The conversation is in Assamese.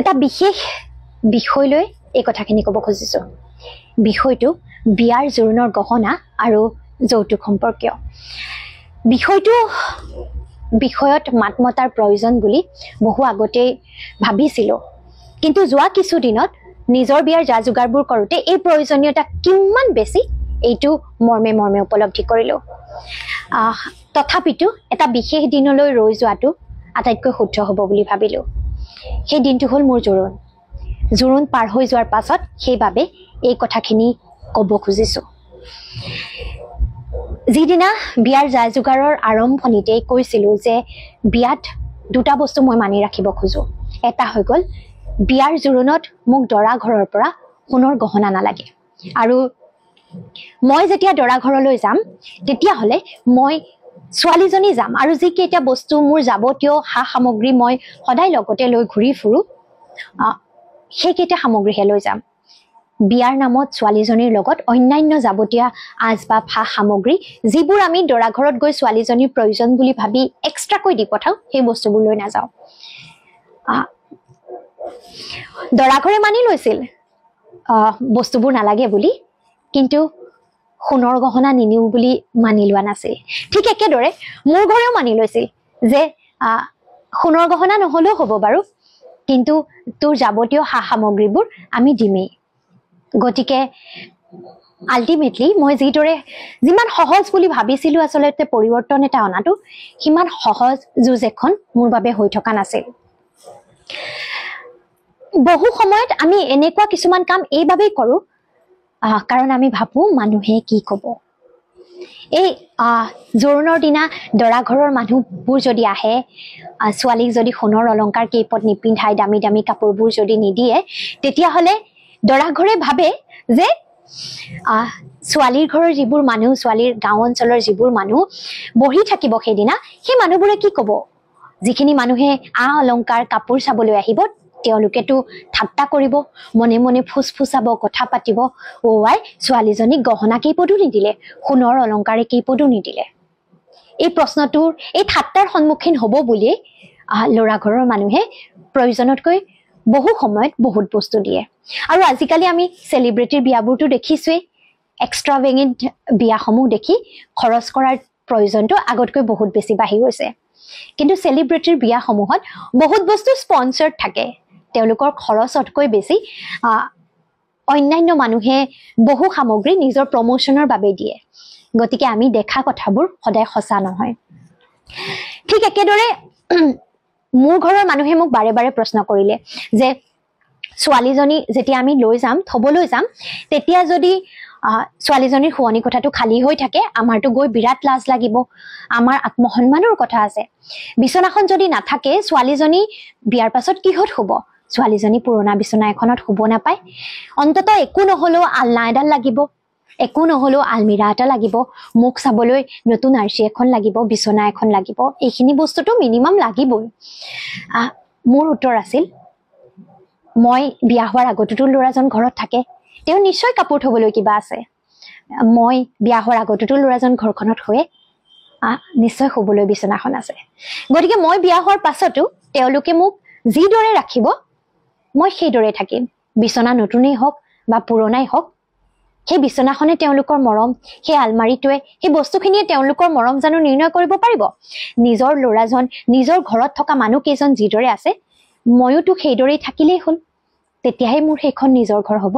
এটা বিশেষ বিষয় লৈ এই কথাখিনি ক'ব খুজিছোঁ বিষয়টো বিয়াৰ জোৰোণৰ গহনা আৰু যৌতুক সম্পৰ্কীয় বিষয়টো বিষয়ত মাত মতাৰ প্ৰয়োজন বুলি বহু আগতেই ভাবিছিলোঁ কিন্তু যোৱা কিছুদিনত নিজৰ বিয়াৰ যা যোগাৰবোৰ কৰোঁতে এই প্ৰয়োজনীয়তা কিমান বেছি এইটো মৰ্মে মৰ্মে উপলব্ধি কৰিলোঁ তথাপিতো এটা বিশেষ দিনলৈ ৰৈ যোৱাটো আটাইতকৈ শুদ্ধ হ'ব বুলি ভাবিলোঁ সেই দিনটো হ'ল মোৰ জোৰোণ জোৰোণ পাৰ হৈ যোৱাৰ পাছত সেইবাবে এই কথাখিনি ক'ব খুজিছোঁ যিদিনা বিয়াৰ যা যোগাৰৰ আৰম্ভণিতেই কৈছিলোঁ যে বিয়াত দুটা বস্তু মই মানি ৰাখিব খোজোঁ এটা হৈ গ'ল বিয়াৰ জোৰোণত মোক দৰা ঘৰৰ পৰা সোণৰ গহনা নালাগে আৰু মই যেতিয়া দৰা ঘৰলৈ যাম তেতিয়াহ'লে মই ছোৱালীজনী যাম আৰু যিকেইটা বস্তু মোৰ যাৱতীয় সা সামগ্ৰী মই সদায় লগতে লৈ ঘূৰি ফুৰোঁ সেইকেইটা সামগ্ৰীহে লৈ যাম বিয়াৰ নামত ছোৱালীজনীৰ লগত অন্যান্য যাৱতীয় আচবাব সা সামগ্ৰী যিবোৰ আমি দৰাঘৰত গৈ ছোৱালীজনীৰ প্ৰয়োজন বুলি ভাবি এক্সট্ৰাকৈ দি পঠাওঁ সেই বস্তুবোৰ লৈ নাযাওঁ দৰাঘৰে মানি লৈছিল বস্তুবোৰ নালাগে বুলি কিন্তু সোণৰ গহনা নিনিও বুলি মানি লোৱা নাছিল ঠিক একেদৰে মোৰ ঘৰেও মানি লৈছিল যে সোণৰ গহনা নহ'লেও হ'ব বাৰু কিন্তু তোৰ যাৱতীয় সা সামগ্ৰীবোৰ আমি দিমেই গতিকে আল্টিমেটলি মই যিদৰে যিমান সহজ বুলি ভাবিছিলো আচলতে পৰিৱৰ্তন এটা অনাটো সিমান সহজ যুঁজ এখন মোৰ বাবে হৈ থকা নাছিল বহু সময়ত আমি এনেকুৱা কিছুমান কাম এইবাবেই কৰোঁ কাৰণ আমি ভাবো মানুহে কি ক'ব এই জোৰোণৰ দিনা দৰা ঘৰৰ মানুহবোৰ যদি আহে ছোৱালীক যদি সোণৰ অলংকাৰ কেইপদ নিপিন্ধাই দামী দামী কাপোৰবোৰ যদি নিদিয়ে তেতিয়াহ'লে দৰাঘৰে ভাবে যে ছোৱালীৰ ঘৰৰ যিবোৰ মানুহ ছোৱালীৰ গাঁও অঞ্চলৰ যিবোৰ মানুহ বহি থাকিব সেইদিনা সেই মানুহবোৰে কি ক'ব যিখিনি মানুহে আ অলংকাৰ কাপোৰ চাবলৈ আহিব তেওঁলোকেতো ঠাট্টা কৰিব মনে মনে ফুচফুচাব কথা পাতিব ঔৱাই ছোৱালীজনীক গহনা কেইপদো নিদিলে সোণৰ অলংকাৰে কেইপদো নিদিলে এই প্ৰশ্নটোৰ এই ঠাট্টাৰ সন্মুখীন হ'ব বুলিয়েই ল'ৰাঘৰৰ মানুহে প্ৰয়োজনতকৈ বহু সময়ত বহুত বস্তু দিয়ে আৰু আজিকালি আমি চেলিব্ৰিটিৰ বিয়াবোৰতো দেখিছোৱেই এক্সট্ৰা বেঙিত বিয়াসমূহ দেখি খৰচ কৰাৰ প্ৰয়োজনটো আগতকৈ বহুত বেছি বাঢ়ি গৈছে কিন্তু চেলিব্ৰিটিৰ বিয়াসমূহত বহুত বস্তু স্পনচাৰ্ড থাকে তেওঁলোকৰ খৰচতকৈ বেছি অন্যান্য মানুহে বহু সামগ্ৰী নিজৰ প্ৰমোশ্যনৰ বাবে দিয়ে গতিকে আমি দেখা কথাবোৰ সদায় সঁচা নহয় ঠিক একেদৰে মোৰ ঘৰৰ মানুহে মোক বাৰে বাৰে প্ৰশ্ন কৰিলে যে ছোৱালীজনী যেতিয়া আমি লৈ যাম থ'বলৈ যাম তেতিয়া যদি ছোৱালীজনীৰ শুৱনি কথাটো খালী হৈ থাকে আমাৰতো গৈ বিৰাট লাজ লাগিব আমাৰ আত্মসন্মানৰ কথা আছে বিচনাখন যদি নাথাকে ছোৱালীজনী বিয়াৰ পাছত কিহত শুব ছোৱালীজনী পুৰণা বিচনা এখনত শুব নাপায় অন্ততঃ একো নহ'লেও আলনা এডাল লাগিব একো নহ'লেও আলমিৰা এটা লাগিব মুখ চাবলৈ নতুন আৰ্চি এখন লাগিব বিচনা এখন লাগিব এইখিনি বস্তুটো মিনিমাম লাগিবই মোৰ উত্তৰ আছিল মই বিয়া হোৱাৰ আগতোতো ল'ৰাজন ঘৰত থাকে তেওঁ নিশ্চয় কাপোৰ থ'বলৈ কিবা আছে মই বিয়া হোৱাৰ আগতেতো ল'ৰাজন ঘৰখনত হৈয়ে নিশ্চয় শুবলৈ বিচনাখন আছে গতিকে মই বিয়া হোৱাৰ পাছতো তেওঁলোকে মোক যিদৰে ৰাখিব মই সেইদৰে থাকিম বিচনা নতুনেই হওক বা পুৰণাই হওক সেই বিচনাখনে তেওঁলোকৰ মৰম সেই আলমাৰিটোৱে সেই বস্তুখিনিয়ে তেওঁলোকৰ মৰম জানো নিৰ্ণয় কৰিব পাৰিব নিজৰ ল'ৰাজন নিজৰ ঘৰত থকা মানুহকেইজন যিদৰে আছে ময়োতো সেইদৰেই থাকিলেই হ'ল তেতিয়াহে মোৰ সেইখন নিজৰ ঘৰ হ'ব